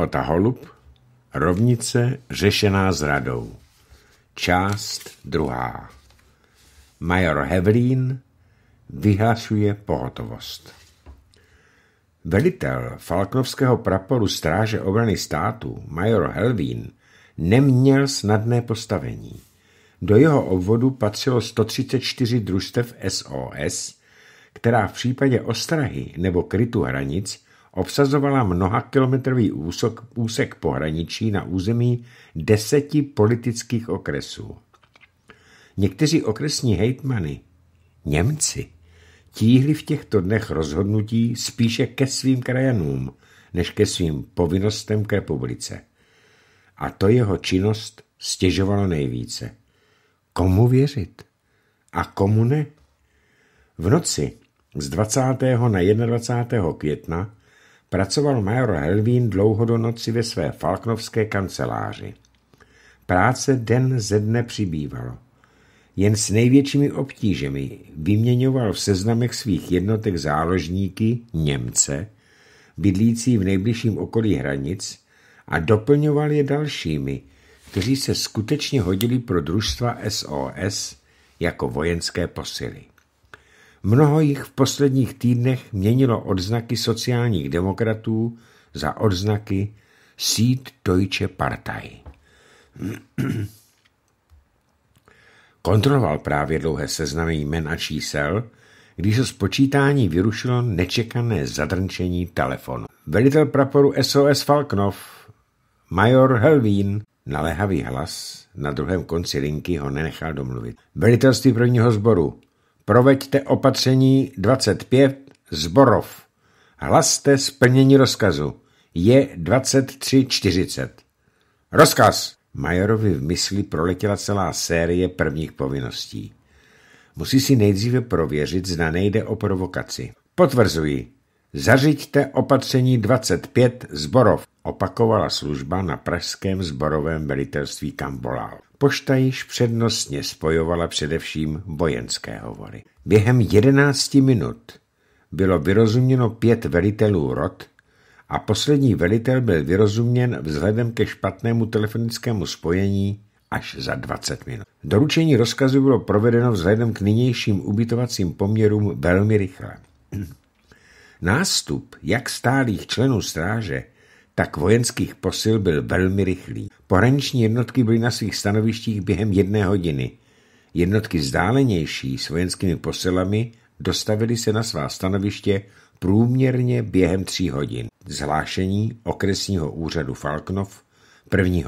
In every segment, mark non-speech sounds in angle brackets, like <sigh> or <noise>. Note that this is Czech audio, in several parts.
Ota Holub Rovnice řešená zradou Část druhá Major Hevlín vyhlašuje pohotovost. Velitel Falknovského praporu stráže obrany státu, major Helvín, neměl snadné postavení. Do jeho obvodu patřilo 134 družstev SOS, která v případě ostrahy nebo krytu hranic obsazovala mnohakilometrový úsek, úsek pohraničí na území deseti politických okresů. Někteří okresní hejtmany, Němci, tíhli v těchto dnech rozhodnutí spíše ke svým krajanům, než ke svým povinnostem k republice. A to jeho činnost stěžovalo nejvíce. Komu věřit? A komu ne? V noci z 20. na 21. května pracoval major Helvín dlouho do noci ve své falknovské kanceláři. Práce den ze dne přibývalo. Jen s největšími obtížemi vyměňoval v seznamech svých jednotek záložníky Němce, bydlící v nejbližším okolí hranic, a doplňoval je dalšími, kteří se skutečně hodili pro družstva SOS jako vojenské posily. Mnoho jich v posledních týdnech měnilo odznaky sociálních demokratů za odznaky Seed Deutsche Partei. <clears throat> Kontroloval právě dlouhé seznamy jmen a čísel, když se spočítání vyrušilo nečekané zadrčení telefonu. Velitel praporu SOS Falknov, major Helvín, naléhavý hlas na druhém konci linky ho nenechal domluvit. Velitelství prvního sboru, proveďte opatření 25 zborov. Hlaste splnění rozkazu. Je 23.40. Rozkaz! Majorovi v mysli proletěla celá série prvních povinností. Musí si nejdříve prověřit, zda nejde o provokaci. Potvrzuji. Zařiďte opatření 25 zborov opakovala služba na pražském zborovém velitelství Kambolál. Pošta již přednostně spojovala především vojenské hovory. Během jedenácti minut bylo vyrozuměno pět velitelů rod a poslední velitel byl vyrozuměn vzhledem ke špatnému telefonickému spojení až za 20 minut. Doručení rozkazu bylo provedeno vzhledem k nynějším ubytovacím poměrům velmi rychle. <clears throat> Nástup jak stálých členů stráže, tak vojenských posil byl velmi rychlý. Pohraniční jednotky byly na svých stanovištích během jedné hodiny. Jednotky vzdálenější s vojenskými posilami dostavily se na svá stanoviště průměrně během tří hodin. Zhlášení okresního úřadu Falknov 1.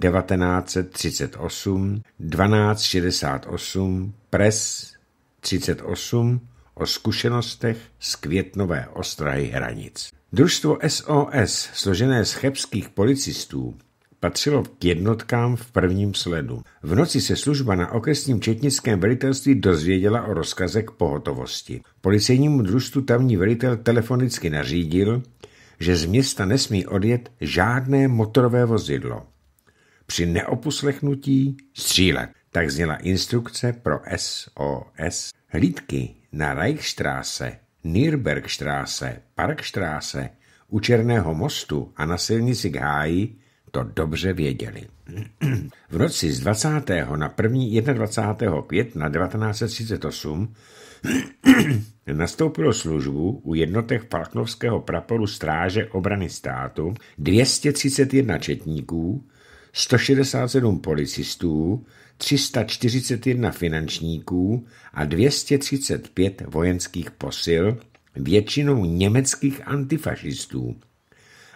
1938, 1268, Pres 38 o zkušenostech z květnové ostrahy hranic. Družstvo SOS, složené z chebských policistů, patřilo k jednotkám v prvním sledu. V noci se služba na okresním četnickém velitelství dozvěděla o rozkaze k pohotovosti. Policejnímu družstvu tamní velitel telefonicky nařídil, že z města nesmí odjet žádné motorové vozidlo. Při neopuslechnutí střílet. Tak zněla instrukce pro SOS. Hlídky na Reichstraße. Nürbergstraße, Parkstraße, u Černého mostu a na silnici k háji to dobře věděli. V noci z 20. na 1. 21. května 1938 <clears throat> nastoupilo službu u jednotek Falknovského praporu stráže obrany státu 231 četníků, 167 policistů, 341 finančníků a 235 vojenských posil, většinou německých antifašistů,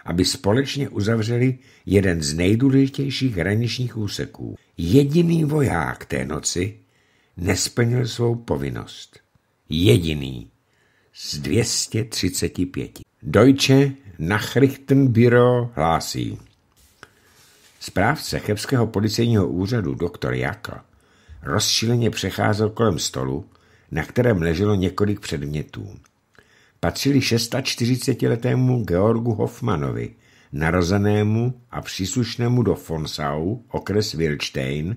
aby společně uzavřeli jeden z nejdůležitějších hraničních úseků. Jediný voják té noci nesplnil svou povinnost. Jediný z 235. Deutsche Nachrichtenbüro hlásí. Správce chebského policejního úřadu doktor Jakl rozšíleně přecházel kolem stolu, na kterém leželo několik předmětů. Patřili 46 letému Georgu Hoffmanovi, narozenému a příslušnému do Fonsau, okres Wilstein,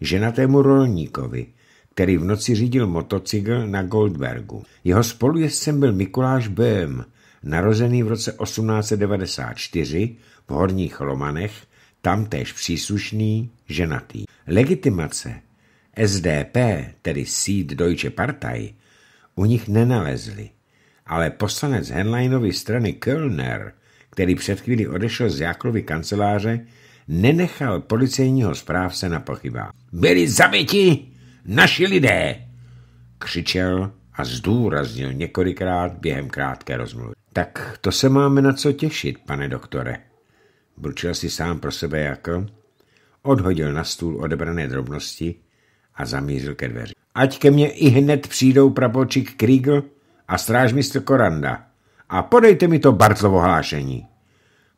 ženatému rolníkovi, který v noci řídil motocykl na Goldbergu. Jeho spolujezdcem byl Mikuláš Böhm, narozený v roce 1894 v Horních Lomanech tamtéž příslušný, ženatý. Legitimace SDP, tedy Seed Deutsche Partei, u nich nenalezli, ale poslanec Henleinovy strany Kölner, který před chvíli odešel z Jáklovy kanceláře, nenechal policejního správce na pochybách. Byli zabiti naši lidé! Křičel a zdůraznil několikrát během krátké rozmluvy. Tak to se máme na co těšit, pane doktore. Brčel si sám pro sebe jako, odhodil na stůl odebrané drobnosti a zamířil ke dveři. Ať ke mně i hned přijdou prapočík Kriegel a strážmistr Koranda a podejte mi to Bartlovo hlášení.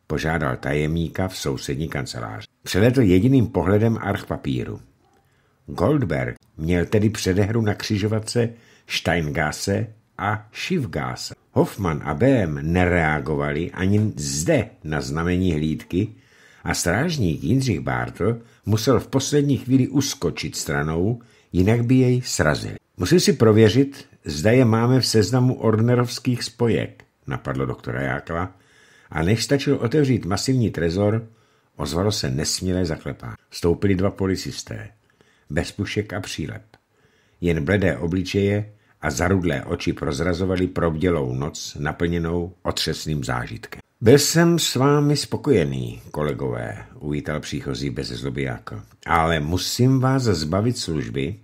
Požádal tajemníka v sousední kanceláři. Přeletl jediným pohledem arch papíru. Goldberg měl tedy předehru na křižovatce Steingase a Schiffgase. Hoffman a BM nereagovali ani zde na znamení hlídky a strážník Jindřich Bartl musel v poslední chvíli uskočit stranou, jinak by jej srazili. Musím si prověřit, zda je máme v seznamu Ornerovských spojek, napadlo doktora Jákla, a než stačil otevřít masivní trezor, ozvalo se nesmělé zaklepání. Vstoupili dva policisté, bez pušek a přílep. Jen bledé obličeje a zarudlé oči prozrazovaly probdělou noc naplněnou otřesným zážitkem. Byl jsem s vámi spokojený, kolegové, uvítal příchozí bez zlobijáka, ale musím vás zbavit služby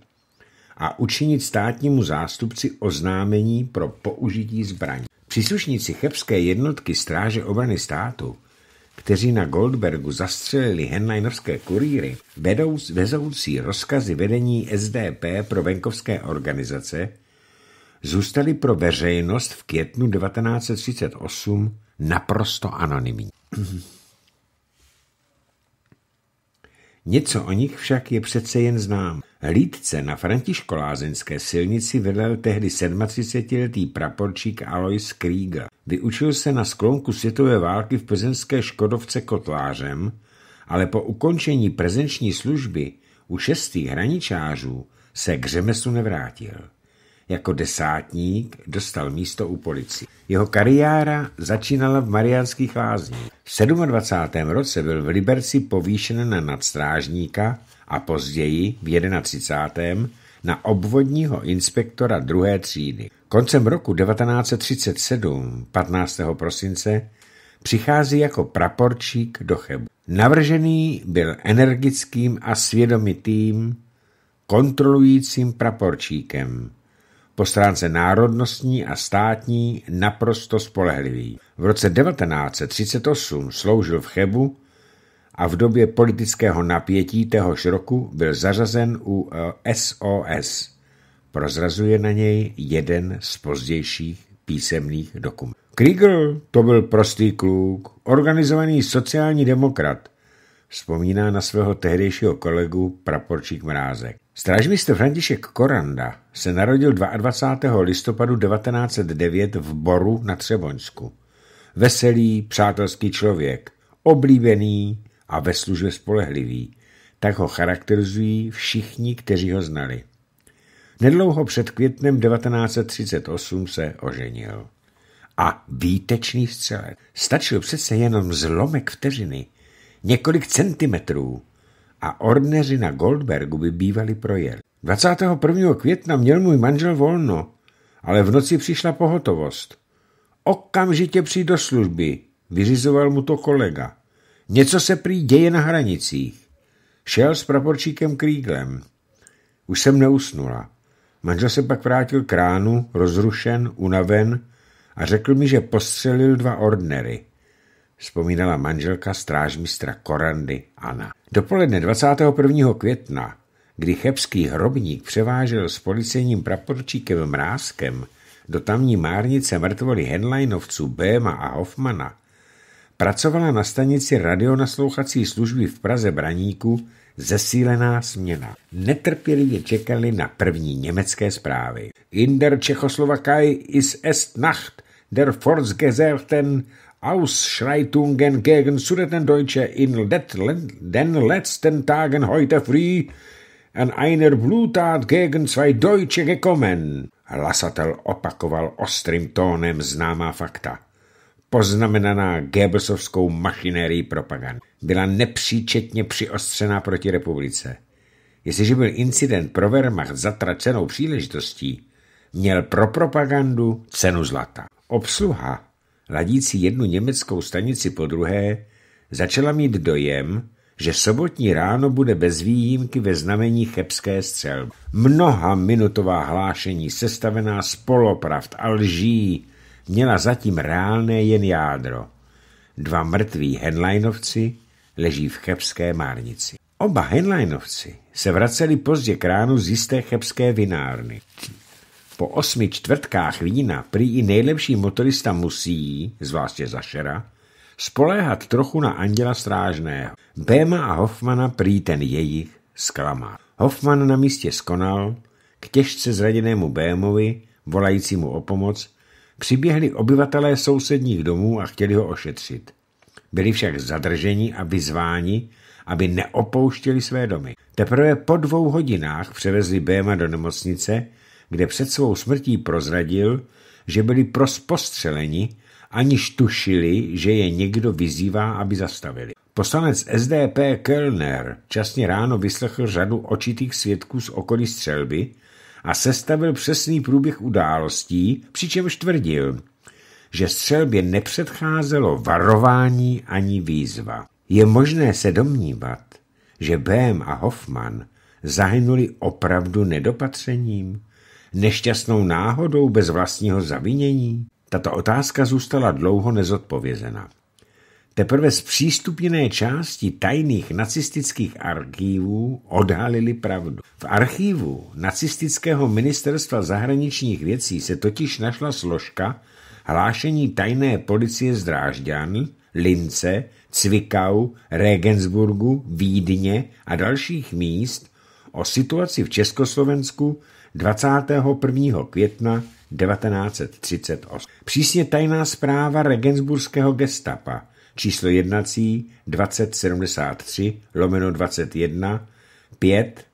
a učinit státnímu zástupci oznámení pro použití zbraní. Příslušníci chebské jednotky stráže obrany státu, kteří na Goldbergu zastřelili henleinovské kurýry, vedou vezoucí rozkazy vedení SDP pro venkovské organizace, zůstaly pro veřejnost v květnu 1938 naprosto anonymní. <clears throat> Něco o nich však je přece jen znám. Lídce na františkolázenské silnici vedl tehdy 37-letý praporčík Alois Krieger. Vyučil se na sklonku světové války v plzeňské Škodovce kotlářem, ale po ukončení prezenční služby u šestých hraničářů se k řemeslu nevrátil. Jako desátník dostal místo u policie. Jeho kariéra začínala v Mariánských lázních. V 27. roce byl v Liberci povýšen na nadstrážníka a později v 31. na obvodního inspektora druhé třídy. Koncem roku 1937, 15. prosince, přichází jako praporčík do Chebu. Navržený byl energickým a svědomitým kontrolujícím praporčíkem, po stránce národnostní a státní naprosto spolehlivý. V roce 1938 sloužil v Chebu a v době politického napětí téhož roku byl zařazen u SOS. Eh, Prozrazuje na něj jeden z pozdějších písemných dokumentů. Kriegel to byl prostý kluk, organizovaný sociální demokrat, vzpomíná na svého tehdejšího kolegu praporčík Mrázek. Strážmistr František Koranda se narodil 22. listopadu 1909 v Boru na Třeboňsku. Veselý, přátelský člověk, oblíbený a ve službě spolehlivý. Tak ho charakterizují všichni, kteří ho znali. Nedlouho před květnem 1938 se oženil. A výtečný střelec. Stačil přece jenom zlomek vteřiny, několik centimetrů a ordneři na Goldbergu by bývali projeli. 21. května měl můj manžel volno, ale v noci přišla pohotovost. Okamžitě přijde do služby, vyřizoval mu to kolega. Něco se prý děje na hranicích. Šel s praporčíkem Kríglem. Už jsem neusnula. Manžel se pak vrátil k ránu, rozrušen, unaven a řekl mi, že postřelil dva ordnery. Vzpomínala manželka strážmistra Korandy Anna. Dopoledne 21. května kdy chebský hrobník převážel s policejním praporčíkem Mrázkem do tamní márnice mrtvoly Henleinovců Béma a Hoffmana, pracovala na stanici radionaslouchací služby v Praze Braníku zesílená směna. Netrpělivě čekali na první německé zprávy. In der Čechoslovakei ist est Nacht, der Forstgesellten Ausschreitungen gegen Sudetendeutsche in den letzten Tagen heute früh an einer blutat gegen zwei Deutsche gekommen. Hlasatel opakoval ostrým tónem známá fakta. Poznamenaná Gebelsovskou mašinérií propagand. Byla nepříčetně přiostřená proti republice. Jestliže byl incident pro Wehrmacht zatracenou příležitostí, měl pro propagandu cenu zlata. Obsluha, ladící jednu německou stanici po druhé, začala mít dojem, že sobotní ráno bude bez výjimky ve znamení chebské střelby. Mnoha minutová hlášení, sestavená z polopravd a lží, měla zatím reálné jen jádro. Dva mrtví henlajnovci leží v chebské márnici. Oba henlajnovci se vraceli pozdě k ránu z jisté chebské vinárny. Po osmi čtvrtkách vína prý i nejlepší motorista musí, zvláště zašera, spoléhat trochu na Anděla Strážného. Béma a Hoffmana prý ten jejich zklamal. Hoffman na místě skonal, k těžce zraděnému Bémovi, volajícímu o pomoc, přiběhli obyvatelé sousedních domů a chtěli ho ošetřit. Byli však zadrženi a vyzváni, aby neopouštěli své domy. Teprve po dvou hodinách převezli Béma do nemocnice, kde před svou smrtí prozradil, že byli prospostřeleni aniž tušili, že je někdo vyzývá, aby zastavili. Poslanec SDP Kölner časně ráno vyslechl řadu očitých svědků z okolí střelby a sestavil přesný průběh událostí, přičemž tvrdil, že střelbě nepředcházelo varování ani výzva. Je možné se domnívat, že Bém a Hoffman zahynuli opravdu nedopatřením, nešťastnou náhodou bez vlastního zavinění? Tato otázka zůstala dlouho nezodpovězena. Teprve z přístupněné části tajných nacistických archívů odhalili pravdu. V archívu nacistického ministerstva zahraničních věcí se totiž našla složka hlášení tajné policie z Drážďan, Lince, Cvikau, Regensburgu, Vídně a dalších míst o situaci v Československu 21. května 1938. Přísně tajná zpráva Regensburského gestapa číslo jednací 2073 lomeno 21 5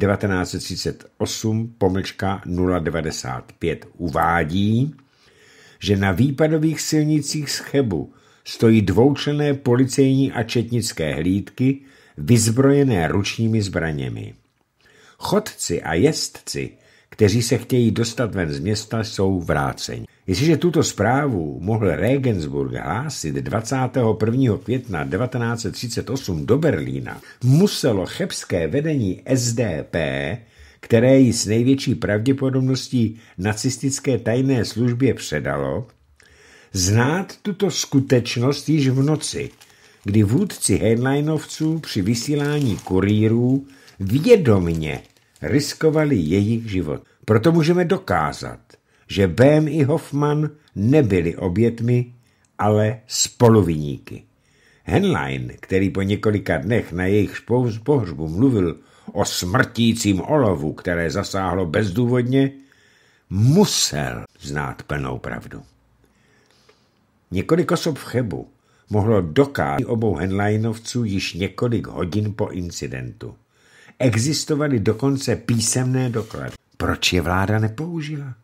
1938 pomlčka 095 uvádí, že na výpadových silnicích z Chebu stojí dvoučlené policejní a četnické hlídky vyzbrojené ručními zbraněmi. Chodci a jezdci kteří se chtějí dostat ven z města, jsou vráceni. Jestliže tuto zprávu mohl Regensburg hlásit 21. května 1938 do Berlína, muselo chebské vedení SDP, které ji s největší pravděpodobností nacistické tajné službě předalo, znát tuto skutečnost již v noci, kdy vůdci headlinovců při vysílání kurýrů vědomně riskovali jejich život. Proto můžeme dokázat, že Bém i Hoffman nebyli obětmi, ale spoluviníky. Henlein, který po několika dnech na jejich pohřbu mluvil o smrtícím olovu, které zasáhlo bezdůvodně, musel znát plnou pravdu. Několik osob v Chebu mohlo dokázat obou Henleinovců již několik hodin po incidentu. Existovaly dokonce písemné doklady. Proč je vláda nepoužila?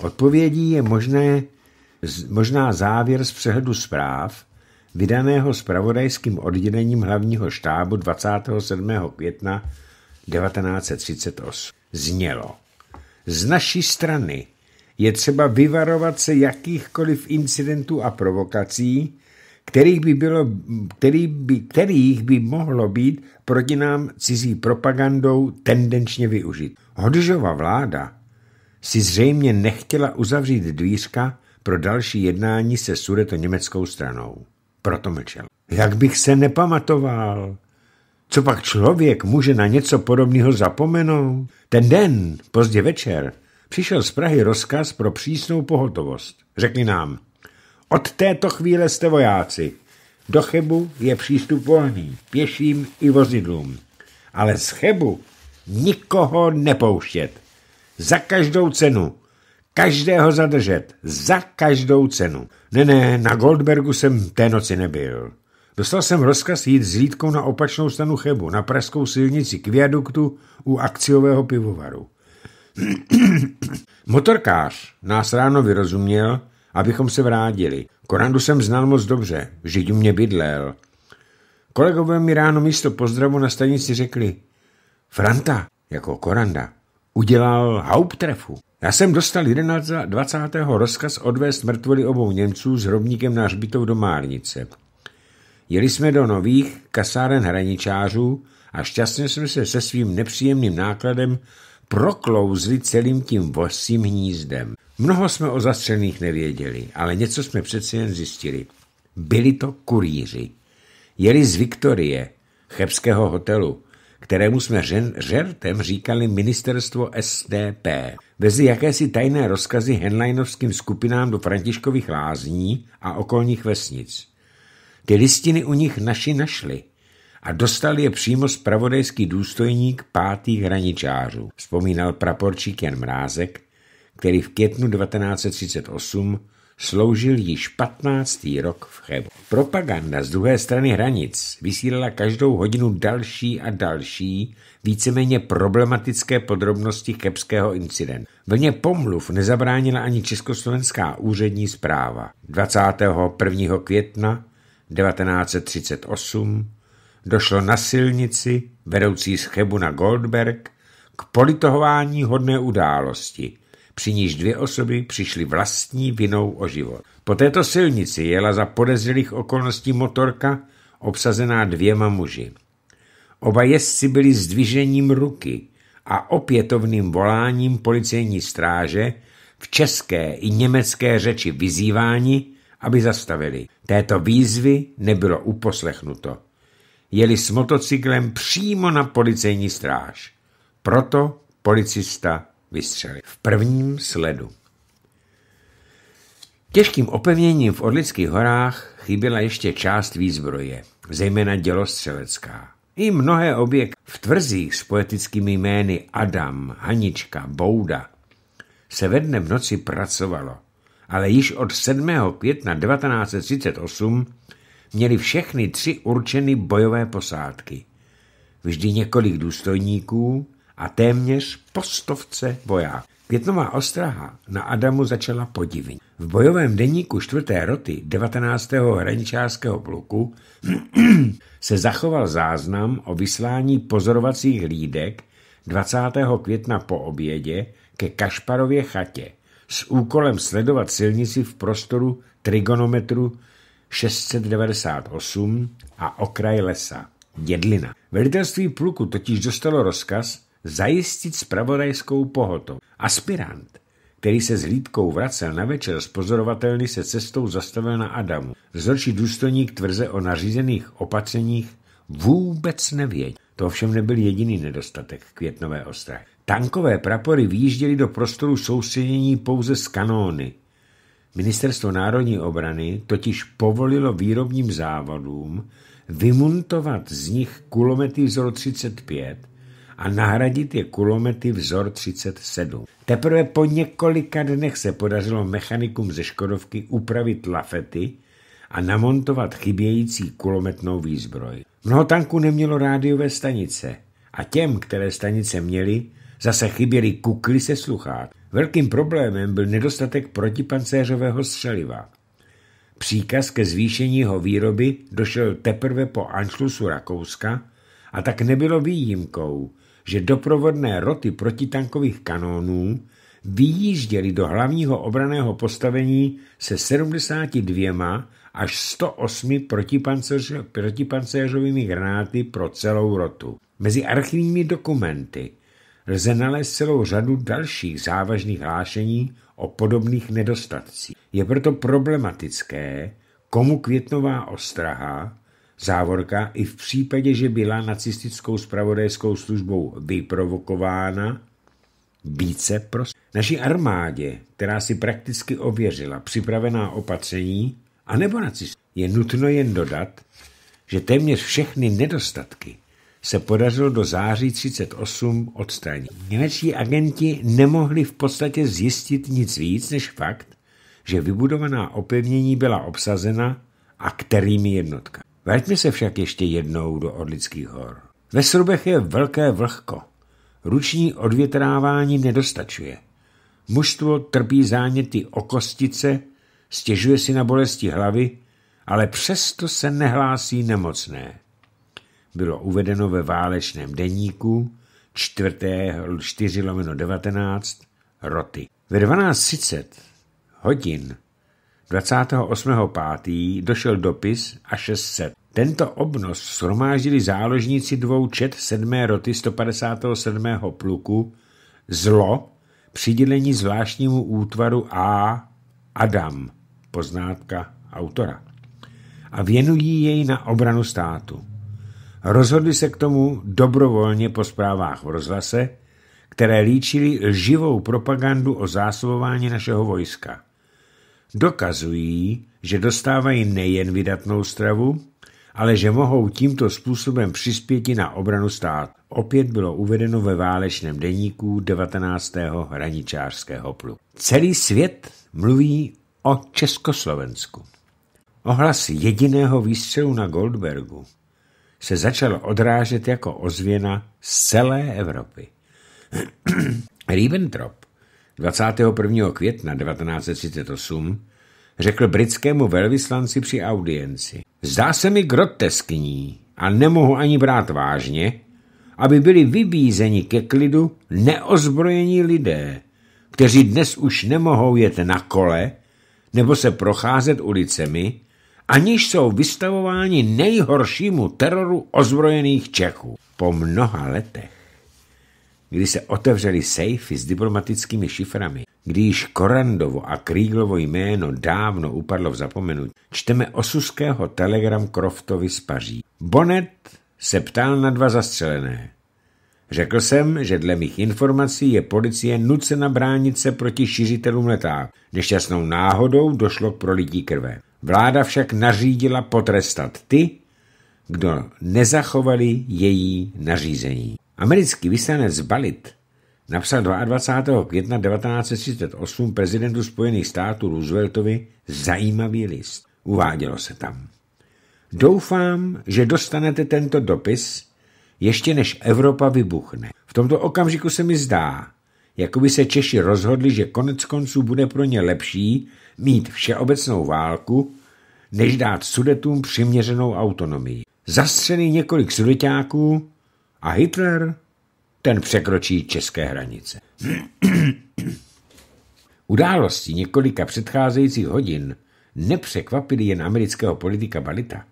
Odpovědí je možné, možná závěr z přehledu zpráv, vydaného spravodajským oddělením hlavního štábu 27. května 1938. Znělo. Z naší strany je třeba vyvarovat se jakýchkoliv incidentů a provokací, kterých by, bylo, který by, kterých by mohlo být proti nám cizí propagandou tendenčně využit. Hodžova vláda si zřejmě nechtěla uzavřít dvířka pro další jednání se sudeto-německou stranou. Proto mlčel. Jak bych se nepamatoval? Co pak člověk může na něco podobného zapomenout? Ten den, pozdě večer, přišel z Prahy rozkaz pro přísnou pohotovost. Řekli nám, od této chvíle jste vojáci. Do Chebu je přístup volný, pěším i vozidlům. Ale z Chebu nikoho nepouštět. Za každou cenu. Každého zadržet. Za každou cenu. Ne, ne, na Goldbergu jsem té noci nebyl. Dostal jsem rozkaz jít s lídkou na opačnou stanu Chebu, na pražskou silnici k viaduktu u akciového pivovaru. <clears throat> Motorkář nás ráno vyrozuměl, abychom se vrátili. Korandu jsem znal moc dobře, u mě bydlel. Kolegové mi ráno místo pozdravu na stanici řekli, Franta, jako Koranda, udělal hauptrefu. Já jsem dostal 20. rozkaz odvést mrtvoli obou Němců s hrobníkem na hřbitov do Márnice. Jeli jsme do nových kasáren hraničářů a šťastně jsme se se svým nepříjemným nákladem proklouzli celým tím vosím hnízdem. Mnoho jsme o zastřelných nevěděli, ale něco jsme přeci jen zjistili. Byli to kurýři. Jeli z Viktorie, chebského hotelu, kterému jsme žen, žertem říkali ministerstvo SDP. Vezli jakési tajné rozkazy henlajnovským skupinám do Františkových lázní a okolních vesnic. Ty listiny u nich naši našli a dostal je přímo zpravodajský důstojník pátých hraničářů, vzpomínal praporčík Jan Mrázek, který v květnu 1938 sloužil již 15. rok v Chebu. Propaganda z druhé strany hranic vysílala každou hodinu další a další víceméně problematické podrobnosti chebského incidentu. Vlně pomluv nezabránila ani československá úřední zpráva. 21. května 1938 došlo na silnici vedoucí z Chebu na Goldberg k politohování hodné události – při níž dvě osoby přišly vlastní vinou o život. Po této silnici jela za podezřelých okolností motorka obsazená dvěma muži. Oba jezdci byli zdvižením ruky a opětovným voláním policejní stráže v české i německé řeči vyzýváni, aby zastavili. Této výzvy nebylo uposlechnuto. Jeli s motocyklem přímo na policejní stráž. Proto policista vystřelit. v prvním sledu. Těžkým opevněním v Orlických horách chyběla ještě část výzbroje, zejména dělostřelecká. I mnohé objekty v tvrzích s poetickými jmény Adam, Hanička, Bouda se ve dne v noci pracovalo, ale již od 7. května 1938 měli všechny tři určeny bojové posádky. Vždy několik důstojníků, a téměř po stovce voják. Větnová ostraha na Adamu začala podivně. V bojovém deníku čtvrté roty 19. hraničářského pluku <clears throat> se zachoval záznam o vyslání pozorovacích lídek 20. května po obědě ke Kašparově chatě s úkolem sledovat silnici v prostoru trigonometru 698 a okraj lesa, Dědlina. Velitelství pluku totiž dostalo rozkaz, zajistit spravodajskou pohotu. Aspirant, který se s hlídkou vracel na večer z pozorovatelny, se cestou zastavil na Adamu. Rozhodčí důstojník tvrze o nařízených opatřeních vůbec nevěděl. To ovšem nebyl jediný nedostatek květnové ostrahy. Tankové prapory výjížděly do prostoru soustředění pouze z kanóny. Ministerstvo národní obrany totiž povolilo výrobním závodům vymuntovat z nich kulomety Zor 35 a nahradit je kulomety vzor 37. Teprve po několika dnech se podařilo mechanikům ze Škodovky upravit lafety a namontovat chybějící kulometnou výzbroj. Mnoho tanků nemělo rádiové stanice a těm, které stanice měly, zase chyběly kukly se sluchát. Velkým problémem byl nedostatek protipancéřového střeliva. Příkaz ke zvýšení jeho výroby došel teprve po Anšlusu Rakouska a tak nebylo výjimkou, že doprovodné roty protitankových kanónů vyjížděly do hlavního obraného postavení se 72 až 108 protipancéřovými granáty pro celou rotu. Mezi archivními dokumenty lze nalézt celou řadu dalších závažných hlášení o podobných nedostatcích. Je proto problematické, komu květnová ostraha Závorka i v případě, že byla nacistickou spravodajskou službou vyprovokována, více prostě. Naší armádě, která si prakticky ověřila připravená opatření, anebo nacistů, je nutno jen dodat, že téměř všechny nedostatky se podařilo do září 38 odstranit. Němečtí agenti nemohli v podstatě zjistit nic víc než fakt, že vybudovaná opevnění byla obsazena a kterými jednotkami. Vraťme se však ještě jednou do Orlických hor. Ve srubech je velké vlhko. Ruční odvětrávání nedostačuje. Mužstvo trpí záněty o kostice, stěžuje si na bolesti hlavy, ale přesto se nehlásí nemocné. Bylo uvedeno ve válečném deníku 4. 4 19 roty. Ve 12.30 hodin 28.5. došel dopis a 600. Tento obnos shromáždili záložníci dvou čet 7. roty 157. pluku zlo přidělení zvláštnímu útvaru A Adam, poznátka autora, a věnují jej na obranu státu. Rozhodli se k tomu dobrovolně po zprávách v rozhlase, které líčili živou propagandu o zásobování našeho vojska dokazují, že dostávají nejen vydatnou stravu, ale že mohou tímto způsobem přispět na obranu stát. Opět bylo uvedeno ve válečném deníku 19. hraničářského plu. Celý svět mluví o Československu. Ohlas jediného výstřelu na Goldbergu se začal odrážet jako ozvěna z celé Evropy. <clears throat> Ribbentrop 21. května 1938 řekl britskému velvyslanci při audienci. Zdá se mi groteskní a nemohu ani brát vážně, aby byli vybízeni ke klidu neozbrojení lidé, kteří dnes už nemohou jet na kole nebo se procházet ulicemi, aniž jsou vystavováni nejhoršímu teroru ozbrojených Čechů. Po mnoha letech kdy se otevřely sejfy s diplomatickými šiframi, kdy již Korandovo a Kríglovo jméno dávno upadlo v zapomenutí, čteme osuského telegram Croftovi z Paří. Bonet se ptal na dva zastřelené. Řekl jsem, že dle mých informací je policie nucena bránit se proti šiřitelům leták. Nešťastnou náhodou došlo k prolití krve. Vláda však nařídila potrestat ty, kdo nezachovali její nařízení. Americký vyslanec Balit napsal 22. května 1938 prezidentu Spojených států Rooseveltovi zajímavý list. Uvádělo se tam. Doufám, že dostanete tento dopis, ještě než Evropa vybuchne. V tomto okamžiku se mi zdá, jako by se Češi rozhodli, že konec konců bude pro ně lepší mít všeobecnou válku, než dát sudetům přiměřenou autonomii. Zastřený několik sudetáků a Hitler? Ten překročí české hranice. <clears throat> Události několika předcházejících hodin nepřekvapily jen amerického politika Balita,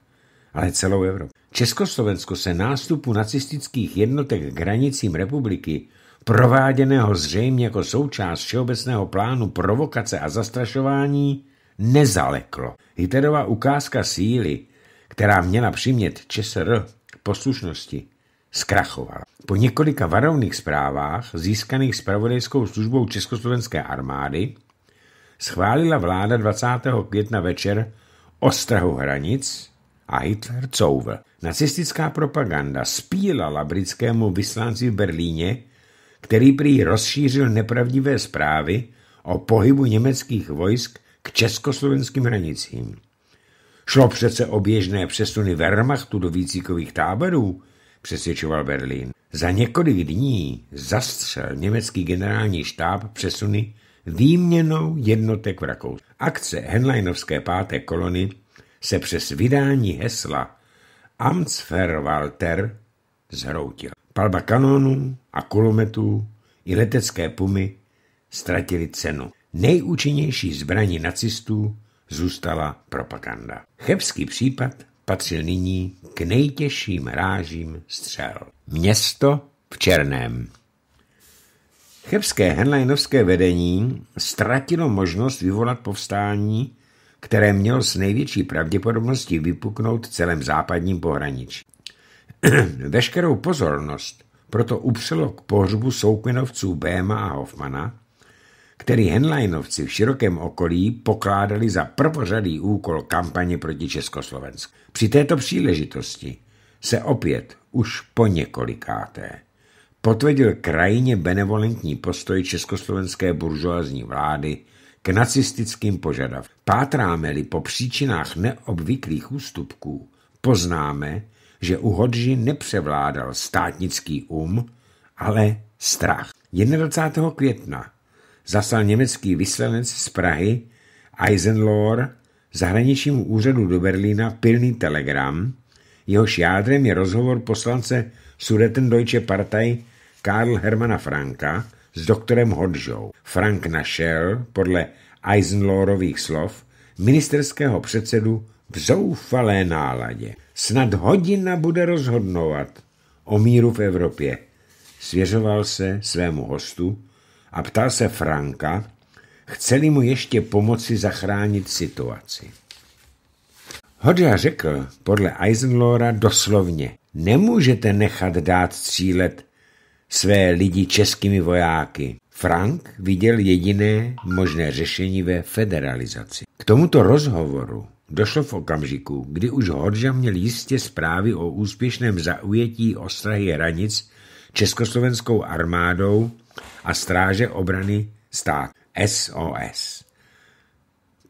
ale celou Evropu. Československo se nástupu nacistických jednotek k hranicím republiky, prováděného zřejmě jako součást všeobecného plánu provokace a zastrašování, nezaleklo. Hitlerova ukázka síly, která měla přimět ČSR k poslušnosti, zkrachovala. Po několika varovných zprávách získaných zpravodajskou službou Československé armády schválila vláda 20. května večer ostrahu hranic a Hitler couvl. Nacistická propaganda spílala britskému vyslanci v Berlíně, který prý rozšířil nepravdivé zprávy o pohybu německých vojsk k československým hranicím. Šlo přece o běžné přesuny Wehrmachtu do výcíkových táborů, přesvědčoval Berlín. Za několik dní zastřel německý generální štáb přesuny výměnou jednotek v Rakousku. Akce Henleinovské páté kolony se přes vydání hesla Amtsverwalter zhroutila. Palba kanónů a kulometů i letecké pumy ztratili cenu. Nejúčinnější zbraní nacistů zůstala propaganda. Chebský případ patřil nyní k nejtěžším rážím střel. Město v Černém. Chebské henlejnovské vedení ztratilo možnost vyvolat povstání, které mělo s největší pravděpodobností vypuknout v celém západním pohraničí. <clears throat> Veškerou pozornost proto upřelo k pohřbu soukvinovců Béma a Hoffmana, který Henleinovci v širokém okolí pokládali za prvořadý úkol kampaně proti Československu. Při této příležitosti se opět už po několikáté potvrdil krajině benevolentní postoj československé buržoazní vlády k nacistickým požadavkům. Pátráme-li po příčinách neobvyklých ústupků, poznáme, že u Hodži nepřevládal státnický um, ale strach. 21. května zaslal německý vyslanec z Prahy Eisenlohr zahraničnímu úřadu do Berlína pilný telegram, jehož jádrem je rozhovor poslance Deutsche Partei Karl Hermana Franka s doktorem Hodžou. Frank našel, podle Eisenlohrových slov, ministerského předsedu v zoufalé náladě. Snad hodina bude rozhodnovat o míru v Evropě. Svěřoval se svému hostu, a ptal se Franka, chceli mu ještě pomoci zachránit situaci. Hodža řekl podle Eisenlora doslovně, nemůžete nechat dát střílet své lidi českými vojáky. Frank viděl jediné možné řešení ve federalizaci. K tomuto rozhovoru došlo v okamžiku, kdy už Hodža měl jistě zprávy o úspěšném zaujetí ostrahy ranic československou armádou a stráže obrany stát SOS.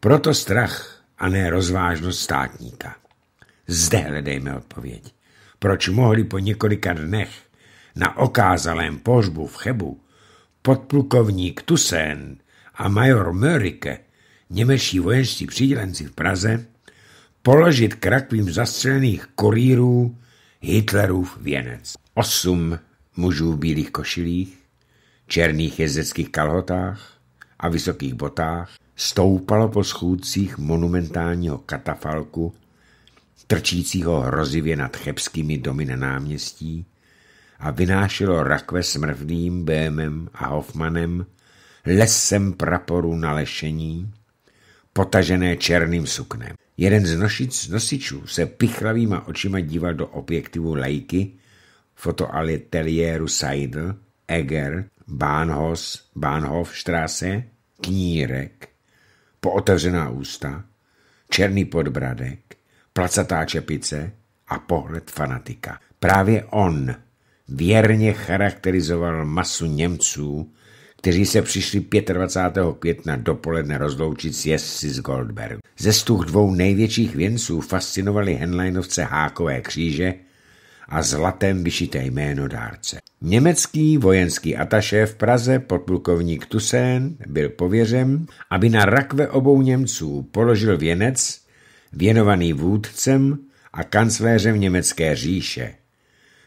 Proto strach a ne rozvážnost státníka. Zde hledejme odpověď. Proč mohli po několika dnech na okázalém pohřbu v Chebu podplukovník Tusen a major Mörike, němečtí vojenští přídělenci v Praze, položit krakvím zastřelených kurýrů Hitlerův věnec. Osm mužů v bílých košilích, černých jezdeckých kalhotách a vysokých botách stoupalo po schůdcích monumentálního katafalku, trčícího hrozivě nad chebskými domy na náměstí a vynášelo rakve smrvným Bémem a Hoffmanem, lesem praporu na lešení, potažené černým suknem. Jeden z nošic, nosičů se pichlavýma očima díval do objektivu lejky, fotoateliéru Seidel, Eger Bahnhofs, Bahnhofstrasse, knírek, pootevřená ústa, černý podbradek, placatá čepice a pohled fanatika. Právě on věrně charakterizoval masu Němců, kteří se přišli 25. května dopoledne rozloučit s Jessy z Goldberg. Ze stuch dvou největších věnců fascinovali Henleinovce hákové kříže – a zlatem vyšité jméno dárce. Německý vojenský ataše v Praze podplukovník Tusén byl pověřen, aby na rakve obou Němců položil věnec věnovaný vůdcem a kancléřem Německé říše.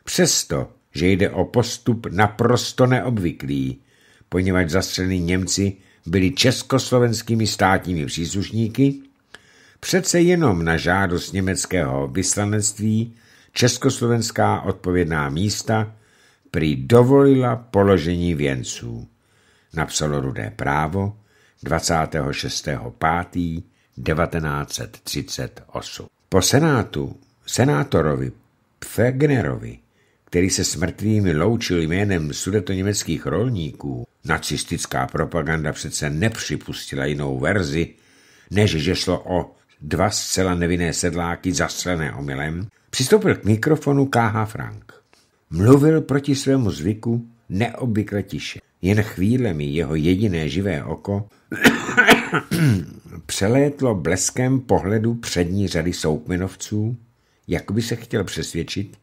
Přesto, že jde o postup naprosto neobvyklý, poněvadž zastřelení Němci byli československými státními příslušníky, přece jenom na žádost německého vyslanectví československá odpovědná místa prý dovolila položení věnců, napsalo Rudé právo 26. 5. 1938. Po senátu senátorovi Pfegnerovi, který se smrtvými loučil jménem sudetoněmeckých rolníků, nacistická propaganda přece nepřipustila jinou verzi, než že šlo o dva zcela nevinné sedláky zastřelené omylem, Přistoupil k mikrofonu KH Frank. Mluvil proti svému zvyku neobvykle tiše. Jen chvíle mi jeho jediné živé oko <coughs> přelétlo bleskem pohledu přední řady soukmenovců, jak by se chtěl přesvědčit,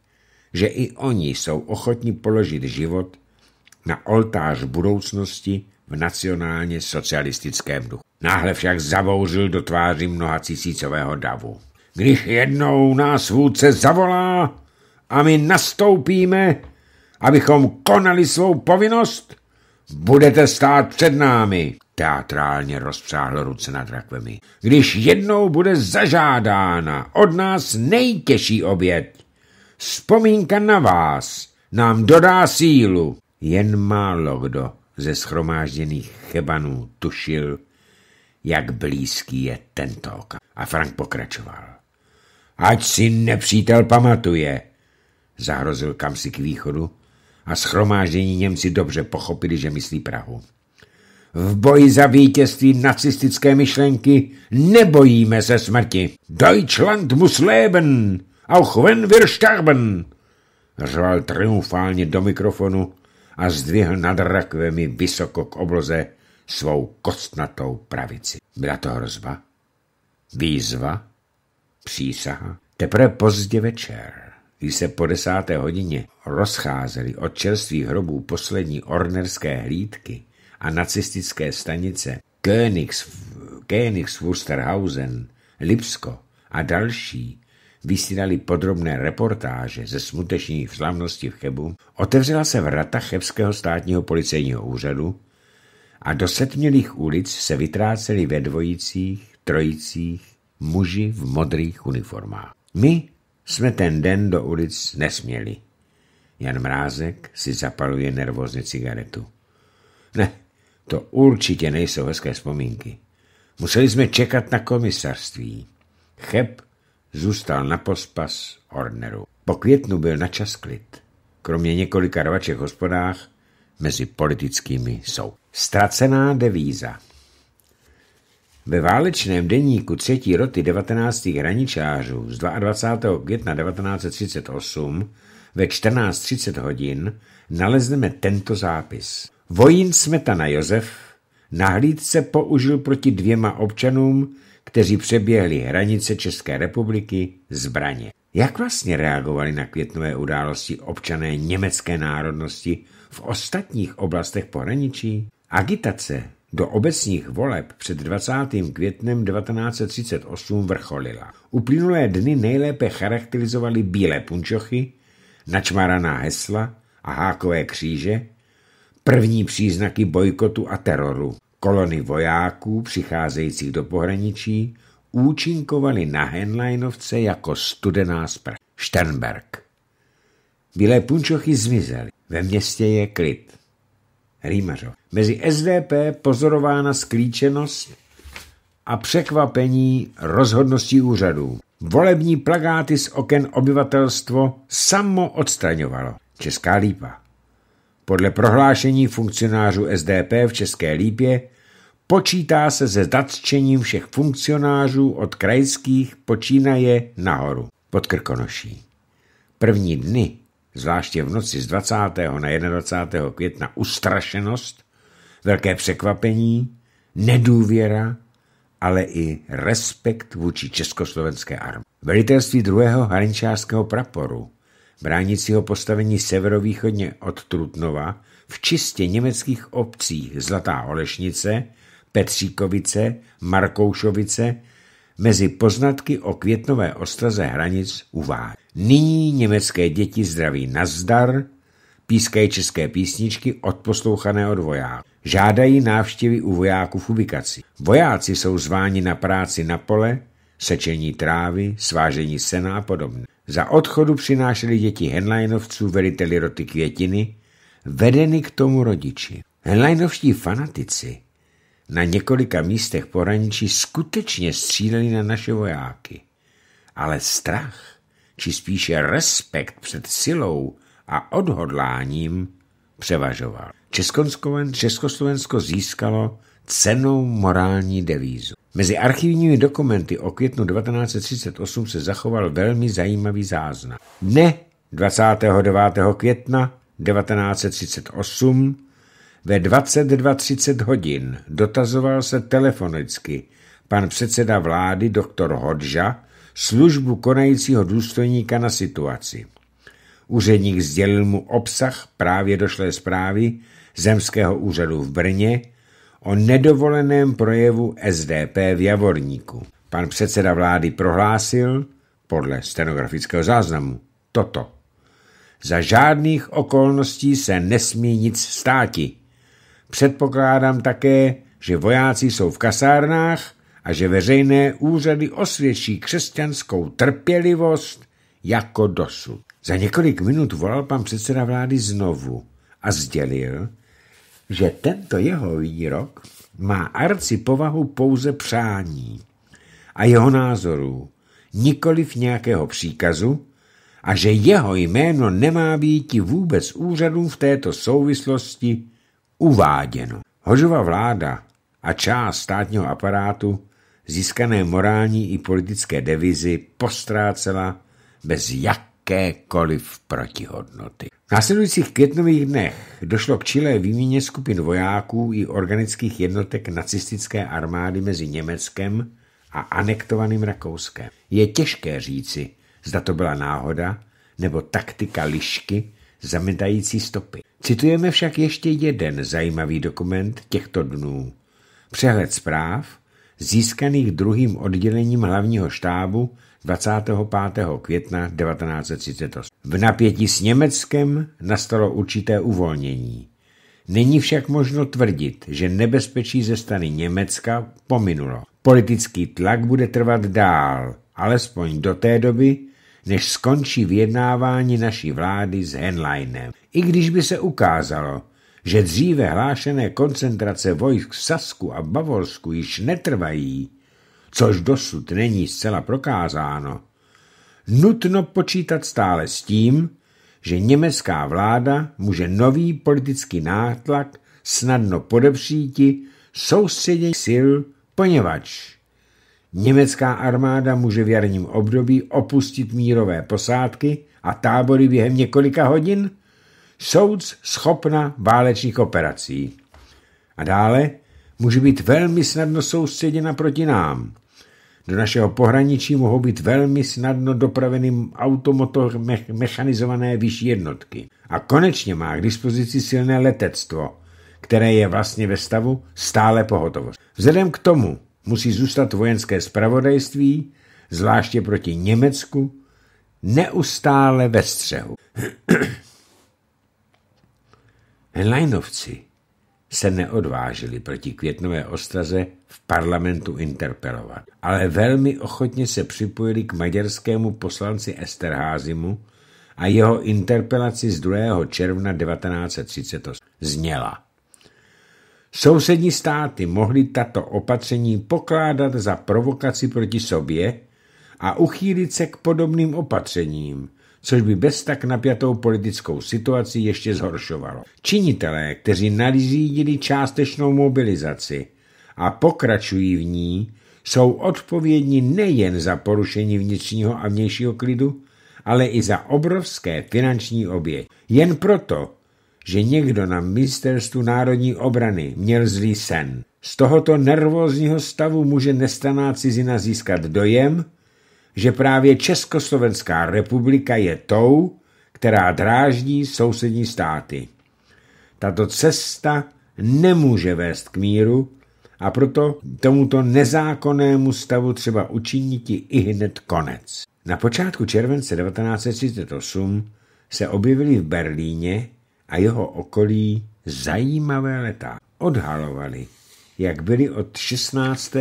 že i oni jsou ochotni položit život na oltář budoucnosti v nacionálně socialistickém duchu. Náhle však zavouřil do tváři mnoha tisícového davu když jednou nás vůdce zavolá a my nastoupíme, abychom konali svou povinnost, budete stát před námi. Teatrálně rozpřáhl ruce nad rakvemi. Když jednou bude zažádána od nás nejtěžší oběd, vzpomínka na vás nám dodá sílu. Jen málo kdo ze schromážděných chebanů tušil, jak blízký je tento okamžik. A Frank pokračoval. Ať si nepřítel pamatuje, zahrozil kamsi k východu a schromáždění Němci dobře pochopili, že myslí Prahu. V boji za vítězství nacistické myšlenky nebojíme se smrti. Deutschland muss leben, auch wenn wir sterben, řval triumfálně do mikrofonu a zdvihl nad rakvemi vysoko k obloze svou kostnatou pravici. Byla to hrozba? Výzva? Přísaha. Teprve pozdě večer, když se po desáté hodině rozcházeli od čerstvých hrobů poslední ornerské hlídky a nacistické stanice Königs, Königs Wusterhausen, Lipsko a další, vysílali podrobné reportáže ze smutečných slavností v Chebu, otevřela se vrata Chebského státního policejního úřadu a do setmělých ulic se vytráceli ve dvojicích, trojicích, muži v modrých uniformách. My jsme ten den do ulic nesměli. Jan Mrázek si zapaluje nervózně cigaretu. Ne, to určitě nejsou hezké vzpomínky. Museli jsme čekat na komisarství. Cheb zůstal na pospas Orneru. Po květnu byl na čas klid. Kromě několika rvaček hospodách mezi politickými jsou. Ztracená devíza. Ve válečném denníku třetí roty 19. hraničářů z 22. května 1938 ve 14.30 hodin nalezneme tento zápis. Vojín Smetana Josef na hlídce použil proti dvěma občanům, kteří přeběhli hranice České republiky, zbraně. Jak vlastně reagovali na květnové události občané německé národnosti v ostatních oblastech pohraničí? Agitace do obecních voleb před 20. květnem 1938 vrcholila. Uplynulé dny nejlépe charakterizovaly bílé punčochy, načmaraná hesla a hákové kříže, první příznaky bojkotu a teroru. Kolony vojáků přicházejících do pohraničí účinkovali na Henleinovce jako studená sprch. Sternberg. Bílé punčochy zmizely. Ve městě je klid. Rýmařov. Mezi SDP pozorována sklíčenost a překvapení rozhodností úřadů. Volební plagáty z oken obyvatelstvo samo odstraňovalo. Česká lípa. Podle prohlášení funkcionářů SDP v České lípě počítá se se zatčením všech funkcionářů od krajských počínaje nahoru pod Krkonoší. První dny zvláště v noci z 20. na 21. května, ustrašenost, velké překvapení, nedůvěra, ale i respekt vůči československé armádě. Velitelství druhého hraničářského praporu, bránícího postavení severovýchodně od Trutnova, v čistě německých obcích Zlatá Olešnice, Petříkovice, Markoušovice mezi poznatky o květnové ostraze hranic uvádí. Nyní německé děti zdraví nazdar, pískají české písničky odposlouchané od vojáků. Žádají návštěvy u vojáků v ubikaci. Vojáci jsou zváni na práci na pole, sečení trávy, svážení sena a podobně. Za odchodu přinášeli děti henleinovců veliteli roty květiny, vedeny k tomu rodiči. Henleinovští fanatici na několika místech poraničí skutečně stříleli na naše vojáky. Ale strach, či spíše respekt před silou a odhodláním převažoval. Československo získalo cenou morální devízu. Mezi archivními dokumenty o květnu 1938 se zachoval velmi zajímavý záznam. Dne 29. května 1938 ve 22.30 hodin dotazoval se telefonicky pan předseda vlády doktor Hodža službu konajícího důstojníka na situaci. Úředník sdělil mu obsah právě došlé zprávy Zemského úřadu v Brně o nedovoleném projevu SDP v Javorníku. Pan předseda vlády prohlásil, podle stenografického záznamu, toto. Za žádných okolností se nesmí nic státi. Předpokládám také, že vojáci jsou v kasárnách a že veřejné úřady osvědčí křesťanskou trpělivost jako dosud. Za několik minut volal pan předseda vlády znovu a sdělil, že tento jeho výrok má arci povahu pouze přání a jeho názorů, nikoliv nějakého příkazu, a že jeho jméno nemá být vůbec úřadům v této souvislosti uváděno. Hožova vláda a část státního aparátu získané morální i politické devizi postrácela bez jakékoliv protihodnoty. V následujících květnových dnech došlo k čilé výměně skupin vojáků i organických jednotek nacistické armády mezi Německem a anektovaným Rakouskem. Je těžké říci, zda to byla náhoda nebo taktika lišky zamedající stopy. Citujeme však ještě jeden zajímavý dokument těchto dnů. Přehled zpráv, získaných druhým oddělením hlavního štábu 25. května 1938. V napětí s Německem nastalo určité uvolnění. Není však možno tvrdit, že nebezpečí ze strany Německa pominulo. Politický tlak bude trvat dál, alespoň do té doby, než skončí vyjednávání naší vlády s Henleinem i když by se ukázalo, že dříve hlášené koncentrace vojsk v Sasku a Bavorsku již netrvají, což dosud není zcela prokázáno, nutno počítat stále s tím, že německá vláda může nový politický nátlak snadno podepříti soustředění sil, poněvadž německá armáda může v jarním období opustit mírové posádky a tábory během několika hodin, soud schopna válečných operací. A dále může být velmi snadno soustředěna proti nám. Do našeho pohraničí mohou být velmi snadno dopraveny automotor me mechanizované vyšší jednotky. A konečně má k dispozici silné letectvo, které je vlastně ve stavu stále pohotovost. Vzhledem k tomu musí zůstat vojenské spravodajství, zvláště proti Německu, neustále ve střehu. <clears throat> Henleinovci se neodvážili proti květnové ostraze v parlamentu interpelovat, ale velmi ochotně se připojili k maďarskému poslanci Esterházimu a jeho interpelaci z 2. června 1930 zněla. Sousední státy mohly tato opatření pokládat za provokaci proti sobě a uchýlit se k podobným opatřením – což by bez tak napjatou politickou situaci ještě zhoršovalo. Činitelé, kteří nalizídili částečnou mobilizaci a pokračují v ní, jsou odpovědní nejen za porušení vnitřního a vnějšího klidu, ale i za obrovské finanční oběť. Jen proto, že někdo na ministerstvu národní obrany měl zlý sen. Z tohoto nervózního stavu může nestaná cizina získat dojem, že právě Československá republika je tou, která dráždí sousední státy. Tato cesta nemůže vést k míru a proto tomuto nezákonnému stavu třeba učinit i hned konec. Na počátku července 1938 se objevily v Berlíně a jeho okolí zajímavé leta. Odhalovali, jak byly od 16.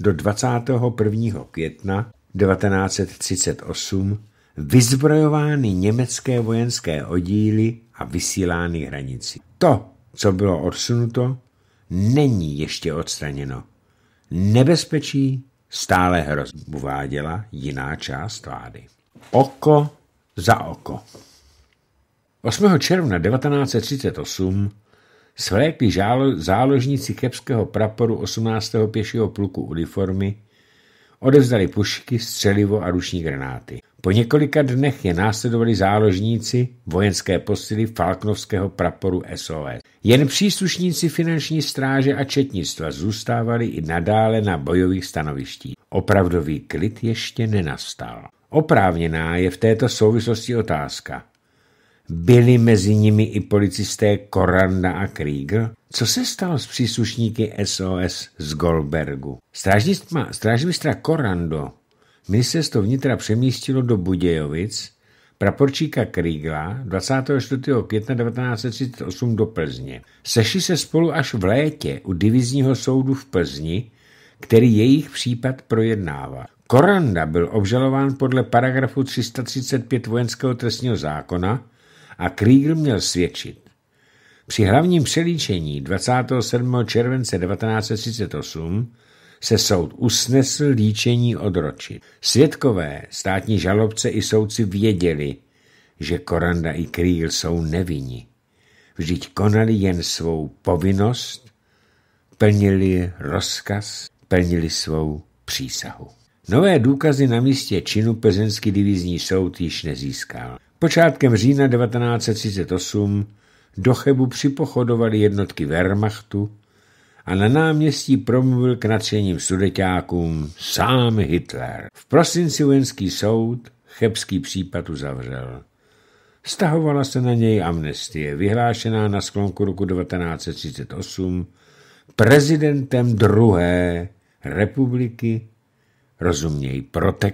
do 21. května 1938 vyzbrojovány německé vojenské oddíly a vysílány hranici. To, co bylo odsunuto, není ještě odstraněno. Nebezpečí stále hrozí, uváděla jiná část vlády. Oko za oko. 8. června 1938 svlékli záložníci kepského praporu 18. pěšího pluku uniformy odevzdali pušky, střelivo a ruční granáty. Po několika dnech je následovali záložníci vojenské posily Falknovského praporu SOS. Jen příslušníci finanční stráže a četnictva zůstávali i nadále na bojových stanovištích. Opravdový klid ještě nenastal. Oprávněná je v této souvislosti otázka, byli mezi nimi i policisté Koranda a Krieger? Co se stalo s příslušníky SOS z Goldbergu? Strážmistra Korando ministerstvo vnitra přemístilo do Budějovic, praporčíka Kriegla 24. května 1938 do Plzně. Sešli se spolu až v létě u divizního soudu v Plzni, který jejich případ projednává. Koranda byl obžalován podle paragrafu 335 vojenského trestního zákona a Kriegel měl svědčit. Při hlavním přelíčení 27. července 1938 se soud usnesl líčení odročit. Svědkové, státní žalobce i soudci věděli, že Koranda i Krýl jsou nevinni. Vždyť konali jen svou povinnost, plnili rozkaz, plnili svou přísahu. Nové důkazy na místě činu Plzeňský divizní soud již nezískal. Počátkem října 1938 do Chebu připochodovaly jednotky Wehrmachtu a na náměstí promluvil k nadšením sudeťákům sám Hitler. V prosinci vojenský soud chebský případ uzavřel. Stahovala se na něj amnestie, vyhlášená na sklonku roku 1938 prezidentem druhé republiky, rozuměj protektor.